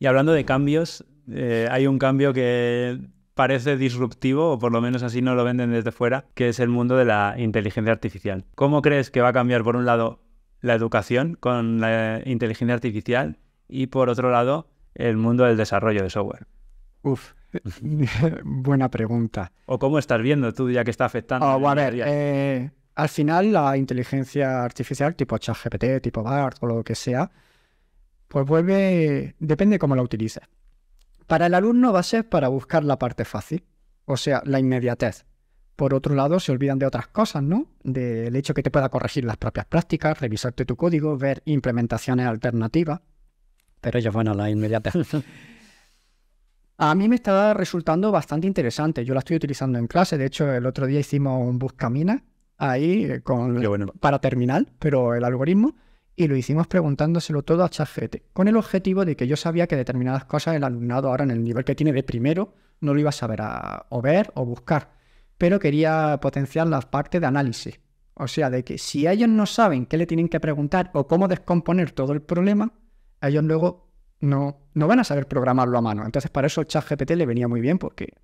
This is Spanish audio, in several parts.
Y hablando de cambios, eh, hay un cambio que parece disruptivo, o por lo menos así no lo venden desde fuera, que es el mundo de la inteligencia artificial. ¿Cómo crees que va a cambiar, por un lado, la educación con la inteligencia artificial y, por otro lado, el mundo del desarrollo de software? Uf, buena pregunta. ¿O cómo estás viendo tú ya que está afectando? Ah, a eh, al final la inteligencia artificial tipo ChatGPT, tipo BART o lo que sea, pues vuelve, depende cómo la utilices. Para el alumno va a ser para buscar la parte fácil, o sea, la inmediatez. Por otro lado, se olvidan de otras cosas, ¿no? Del hecho que te pueda corregir las propias prácticas, revisarte tu código, ver implementaciones alternativas. Pero ellos, bueno, la inmediatez. A mí me está resultando bastante interesante. Yo la estoy utilizando en clase. De hecho, el otro día hicimos un buscamina ahí eh, con, para terminal, pero el algoritmo y lo hicimos preguntándoselo todo a ChatGPT, con el objetivo de que yo sabía que determinadas cosas el alumnado ahora en el nivel que tiene de primero no lo iba a saber a, o ver o buscar, pero quería potenciar la parte de análisis. O sea, de que si ellos no saben qué le tienen que preguntar o cómo descomponer todo el problema, ellos luego no, no van a saber programarlo a mano. Entonces, para eso ChatGPT le venía muy bien porque...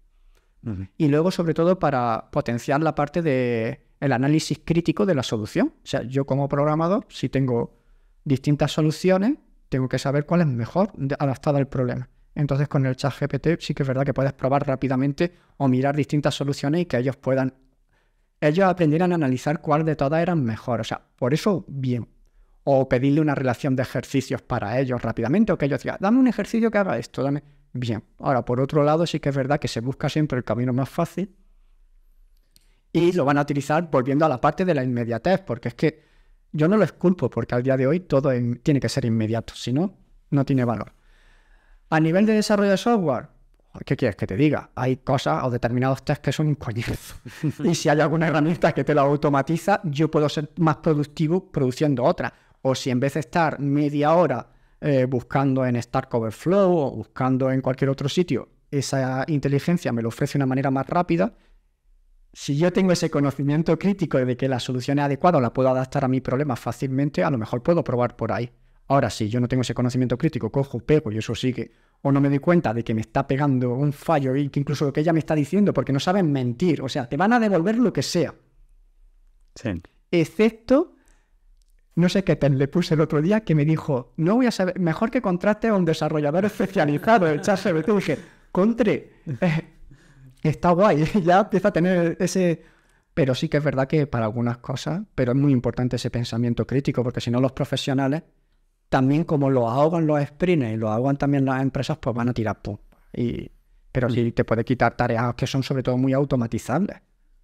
Y luego, sobre todo, para potenciar la parte de el análisis crítico de la solución. O sea, yo como programador, si tengo distintas soluciones, tengo que saber cuál es mejor adaptada al problema. Entonces con el chat GPT sí que es verdad que puedes probar rápidamente o mirar distintas soluciones y que ellos puedan, ellos aprendieran a analizar cuál de todas eran mejor. O sea, por eso bien. O pedirle una relación de ejercicios para ellos rápidamente o que ellos digan, dame un ejercicio que haga esto, dame. Bien. Ahora, por otro lado, sí que es verdad que se busca siempre el camino más fácil y lo van a utilizar volviendo a la parte de la inmediatez, porque es que yo no lo esculpo porque al día de hoy todo tiene que ser inmediato, si no, no tiene valor. A nivel de desarrollo de software, ¿qué quieres que te diga? Hay cosas o determinados tests que son un coñazo. y si hay alguna herramienta que te lo automatiza, yo puedo ser más productivo produciendo otra. O si en vez de estar media hora eh, buscando en Stack Overflow o buscando en cualquier otro sitio, esa inteligencia me lo ofrece de una manera más rápida, si yo tengo ese conocimiento crítico de que la solución es adecuada o la puedo adaptar a mi problema fácilmente, a lo mejor puedo probar por ahí. Ahora, si yo no tengo ese conocimiento crítico, cojo, pego y eso sigue, o no me doy cuenta de que me está pegando un fallo y que incluso lo que ella me está diciendo, porque no saben mentir, o sea, te van a devolver lo que sea. Sí. Excepto, no sé qué le puse el otro día que me dijo, no voy a saber, mejor que contrate a un desarrollador especializado en te Dije, contre, eh, está guay, ya empieza a tener ese... Pero sí que es verdad que para algunas cosas, pero es muy importante ese pensamiento crítico, porque si no los profesionales, también como lo ahogan los sprints y lo ahogan también las empresas, pues van a tirar pum. Y, pero mm. sí te puede quitar tareas que son sobre todo muy automatizables.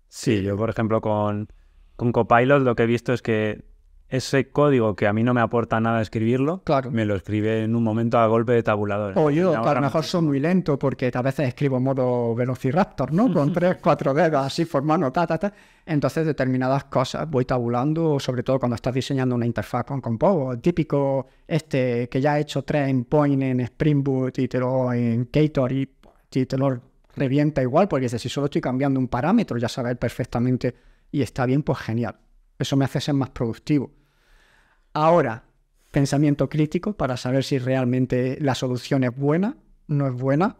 Sí, yo por ejemplo con, con Copilot lo que he visto es que ese código que a mí no me aporta nada escribirlo, me lo escribe en un momento a golpe de tabulador. O yo, a lo mejor soy muy lento porque a veces escribo en modo velociraptor, ¿no? Con tres, cuatro dedos así formando, ta, ta, ta. Entonces determinadas cosas voy tabulando, sobre todo cuando estás diseñando una interfaz con Compobo. típico este que ya he hecho tres en Point, en Spring Boot y te lo en Ktor y, te lo revienta igual porque si solo estoy cambiando un parámetro, ya sabes perfectamente y está bien, pues genial. Eso me hace ser más productivo Ahora, pensamiento crítico para saber si realmente la solución es buena, no es buena.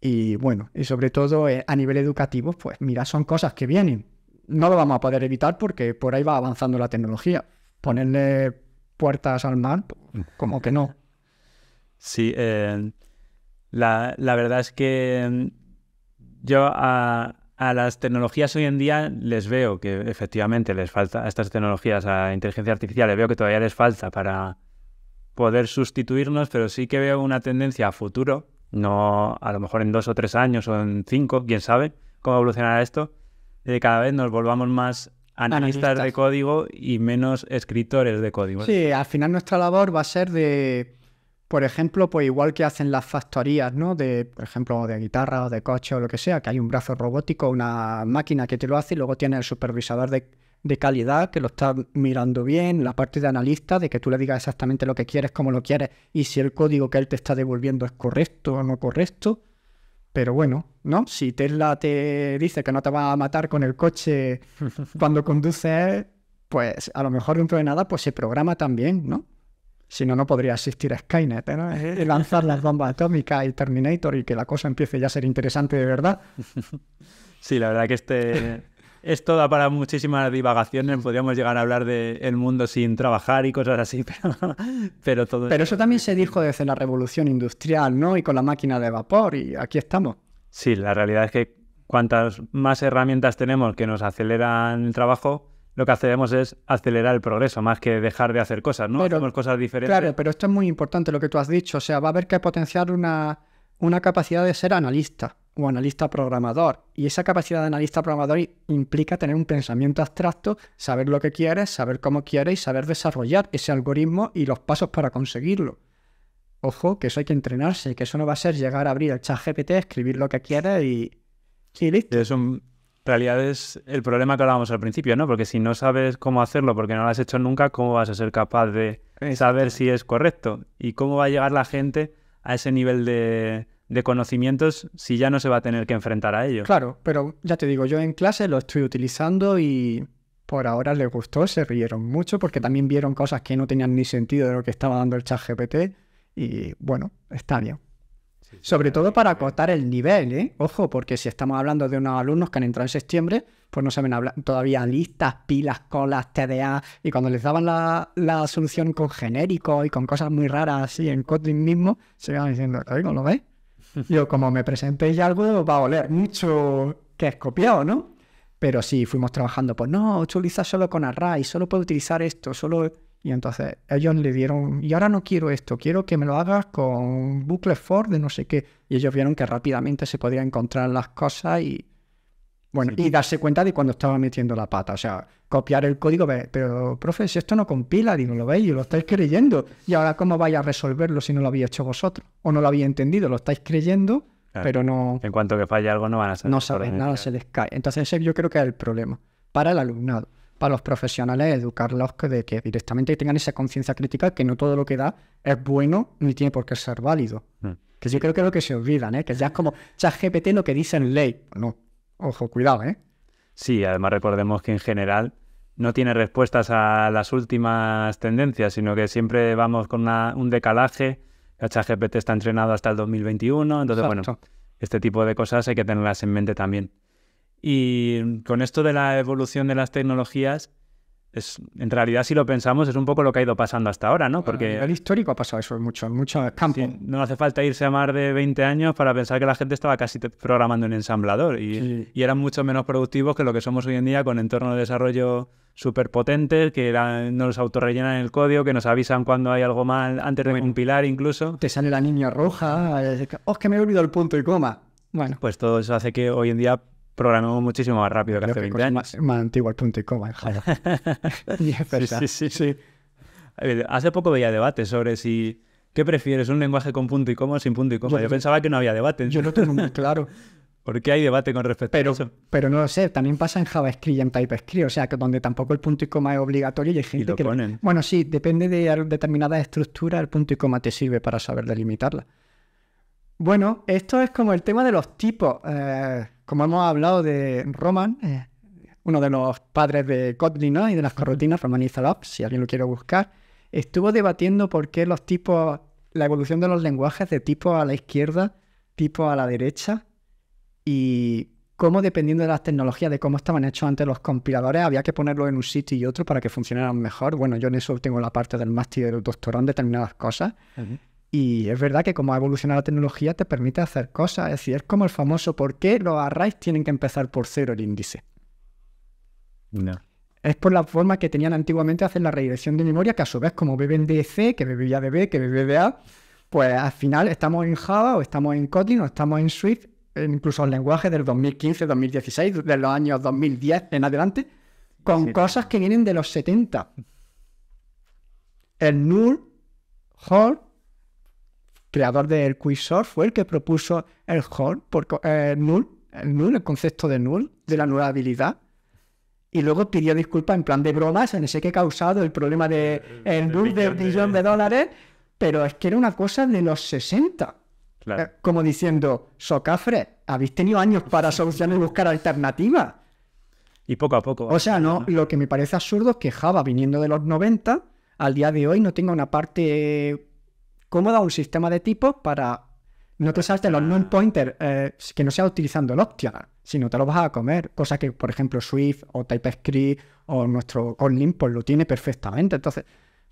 Y bueno, y sobre todo eh, a nivel educativo, pues mira, son cosas que vienen. No lo vamos a poder evitar porque por ahí va avanzando la tecnología. Ponerle puertas al mar, como que no. Sí, eh, la, la, verdad es que yo a, ah, a las tecnologías hoy en día les veo que efectivamente les falta, a estas tecnologías, a inteligencia artificial, les veo que todavía les falta para poder sustituirnos, pero sí que veo una tendencia a futuro, no a lo mejor en dos o tres años o en cinco, quién sabe cómo evolucionará esto, de que cada vez nos volvamos más analistas, analistas, de código y menos escritores de código. Sí, al final nuestra labor va a ser de por ejemplo, pues igual que hacen las factorías, ¿no? De, por ejemplo, de guitarra o de coche o lo que sea, que hay un brazo robótico, una máquina que te lo hace y luego tiene el supervisador de, calidad que lo está mirando bien, la parte de analista, de que tú le digas exactamente lo que quieres, cómo lo quieres y si el código que él te está devolviendo es correcto o no correcto. Pero bueno, ¿no? Si Tesla te dice que no te va a matar con el coche cuando conduces, pues a lo mejor dentro de nada pues se programa también, ¿no? Si no, no podría existir Skynet, ¿no? ¿eh? Y lanzar las bombas atómicas y Terminator y que la cosa empiece ya a ser interesante de verdad. Sí, la verdad que este, esto da para muchísimas divagaciones. Podríamos llegar a hablar del mundo sin trabajar y cosas así, pero, todo. Pero eso también se dijo desde la revolución industrial, ¿no? Y con la máquina de vapor, y aquí estamos. Sí, la realidad es que cuantas más herramientas tenemos que nos aceleran el trabajo, lo que hacemos es acelerar el progreso más que dejar de hacer cosas, ¿no? Hacemos cosas diferentes. Claro, pero esto es muy importante lo que tú has dicho. O sea, va a haber que potenciar una, una capacidad de ser analista o analista programador. Y esa capacidad de analista programador implica tener un pensamiento abstracto, saber lo que quieres, saber cómo quieres y saber desarrollar ese algoritmo y los pasos para conseguirlo. Ojo, que eso hay que entrenarse, que eso no va a ser llegar a abrir el chat GPT, escribir lo que quieres y, y listo. Es un, realidad es el problema que hablábamos al principio, ¿no? Porque si no sabes cómo hacerlo porque no lo has hecho nunca, ¿cómo vas a ser capaz de saber si es correcto? ¿Y cómo va a llegar la gente a ese nivel de, de conocimientos si ya no se va a tener que enfrentar a ello? Claro, pero ya te digo, yo en clase lo estoy utilizando y por ahora les gustó, se rieron mucho porque también vieron cosas que no tenían ni sentido de lo que estaba dando el chat GPT y bueno, está bien sobre todo para acotar el nivel, ¿eh? Ojo, porque si estamos hablando de unos alumnos que han entrado en septiembre, pues no saben hablar todavía listas, pilas, colas, TDA, y cuando les daban la, la solución con genérico y con cosas muy raras así en coding mismo, se iban diciendo, ¿cómo lo ves? Yo, como me presentéis algo, va a oler mucho que es copiado, ¿no? Pero sí, fuimos trabajando, pues no, utiliza solo con array, solo puedo utilizar esto, solo y entonces ellos le dieron, y ahora no quiero esto, quiero que me lo hagas con bucle Ford de no sé qué. Y ellos vieron que rápidamente se podían encontrar las cosas y, bueno, y darse cuenta de cuando estaba metiendo la pata. O sea, copiar el código, pero profe, si esto no compila, y no lo veis, y lo estáis creyendo. Y ahora, ¿cómo vais a resolverlo si no lo había hecho vosotros? O no lo habéis entendido, lo estáis creyendo, pero no. En cuanto que falla algo, no van a saber. No saben nada, se les cae. Entonces, ese yo creo que es el problema para el alumnado para los profesionales educarlos de que directamente tengan esa conciencia crítica que no todo lo que da es bueno ni tiene por qué ser válido. Hmm. Que yo creo que es lo que se olvidan, ¿eh? que ya es como, ChatGPT GPT lo que dice en ley. No, ojo, cuidado, ¿eh? Sí, además recordemos que en general no tiene respuestas a las últimas tendencias, sino que siempre vamos con un decalaje. ChatGPT está entrenado hasta el 2021, entonces bueno, este tipo de cosas hay que tenerlas en mente también. Y con esto de la evolución de las tecnologías, es, en realidad, si lo pensamos, es un poco lo que ha ido pasando hasta ahora, ¿no? Porque. el histórico ha pasado eso en muchos campos. no hace falta irse a más de 20 años para pensar que la gente estaba casi programando en ensamblador y, eran mucho menos productivos que lo que somos hoy en día con entornos de desarrollo súper potentes, que nos autorrellenan el código, que nos avisan cuando hay algo mal antes de compilar incluso. Te sale la niña roja, oh, que me he olvidado el punto y coma. Bueno. Pues todo eso hace que hoy en día programamos muchísimo más rápido que hace 20 años. Más, antiguo el punto y coma. y es sí, sí, sí. Hace poco veía debate sobre si ¿Qué prefieres, un lenguaje con punto y coma o sin punto y coma? Yo, pensaba que no había debate. Yo no tengo muy claro. ¿Por qué hay debate con respecto pero, a eso? Pero no lo sé, también pasa en JavaScript y en TypeScript, o sea, que donde tampoco el punto y coma es obligatorio y hay gente lo que... Bueno, sí, depende de determinada estructura. el punto y coma te sirve para saber delimitarla. Bueno, esto es como el tema de los tipos. Eh, como hemos hablado de Roman, eh, uno de los padres de Kotlin y de las corrutinas, Roman Izalop, si alguien lo quiere buscar, estuvo debatiendo por qué los tipos, la evolución de los lenguajes de tipo a la izquierda, tipo a la derecha, y cómo dependiendo de las tecnologías, de cómo estaban hechos antes los compiladores, había que ponerlo en un sitio y otro para que funcionaran mejor. Bueno, yo en eso tengo la parte del máster y del doctorado en determinadas cosas. Y es verdad que como ha evolucionado la tecnología te permite hacer cosas. Es decir, es como el famoso por qué los arrays tienen que empezar por cero el índice. No. Es por la forma que tenían antiguamente hacer la regresión de memoria, que a su vez como beben de C, que bebía de B, que bebía de A, pues al final estamos en Java o estamos en Kotlin o estamos en Swift, incluso en lenguajes del 2015, 2016, de los años 2010 en adelante, con cosas que vienen de los 70. El null, hold, creador del cursor fue el que propuso eh, el null, el concepto de null, de la nueva habilidad. Y luego pidió disculpas en plan de bromas, en ese que ha causado el problema de eh, el, eh, null de millón de... dólares, pero es que era una cosa de los 60. como diciendo, Socafre, habéis tenido años para solucionar y buscar alternativas. Y poco a poco. O sea, no, lo que me parece absurdo es que Java, viniendo de los 90, al día de hoy no tenga una parte cómo da un sistema de tipo para no te de los non-pointer eh, que no sea utilizando el optional, sino te lo vas a comer. Cosa que, por ejemplo, Swift o TypeScript o nuestro Kotlin pues lo tiene perfectamente. Entonces,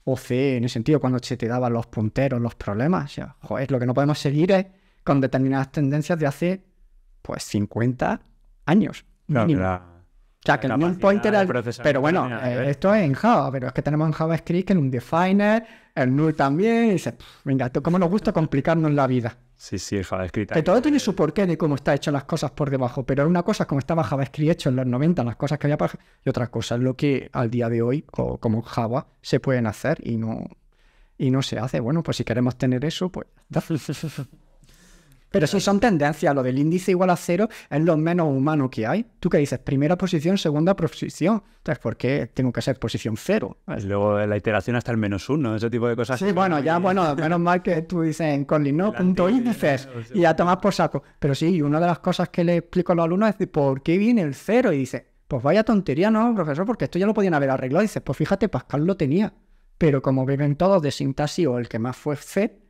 o C, en ese sentido, cuando se te daban los punteros, los problemas, ya, joder, lo que no podemos seguir es con determinadas tendencias de hace, pues, 50 años. No, o sea, que el un pointer Pero bueno, eh, esto es en Java, pero es que tenemos en JavaScript en un definer, el null también. Y dices, venga, cómo nos gusta complicarnos la vida. Sí, sí, el JavaScript. Que todo tiene su porqué de cómo están hechas las cosas por debajo, pero una cosa es como estaba JavaScript hecho en los 90, las cosas que había para... y otra cosa lo que al día de hoy, o como Java, se pueden hacer y no, y no se hace. Bueno, pues si queremos tener eso, pues... Pero sí son tendencias, lo del índice igual a cero es lo menos humano que hay. Tú que dices, primera posición, segunda posición. Entonces, ¿por qué tengo que ser posición cero? Pues luego la iteración hasta el menos uno, ese tipo de cosas. Sí, bueno, ya, bueno, menos mal que tú dices en Conlin, no, punto índices, y ya tomas por saco. Pero sí, una de las cosas que le explico a los alumnos es de por qué viene el cero. Y dice, pues vaya tontería, no, profesor, porque esto ya lo podían haber arreglado. Y dices, pues fíjate, Pascal lo tenía. Pero como viven todos de sintaxis o el que más fue C,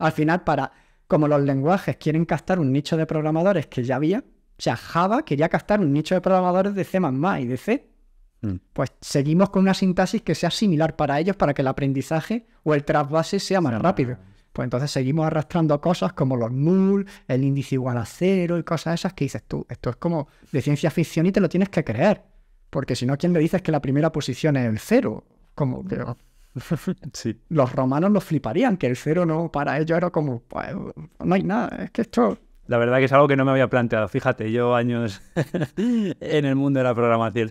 al final para como los lenguajes quieren captar un nicho de programadores que ya había, o sea, Java quería captar un nicho de programadores de C y de C. Mm. Pues seguimos con una sintaxis que sea similar para ellos para que el aprendizaje o el trasvase sea más rápido. Pues entonces seguimos arrastrando cosas como los null, el índice igual a cero y cosas esas que dices tú, esto es como de ciencia ficción y te lo tienes que creer. Porque si no, ¿quién le dices que la primera posición es el cero? Como, Los romanos nos fliparían, que el cero no, para ellos era como, pues, no hay nada, es que esto... La verdad que es algo que no me había planteado. Fíjate, yo años en el mundo de la programación.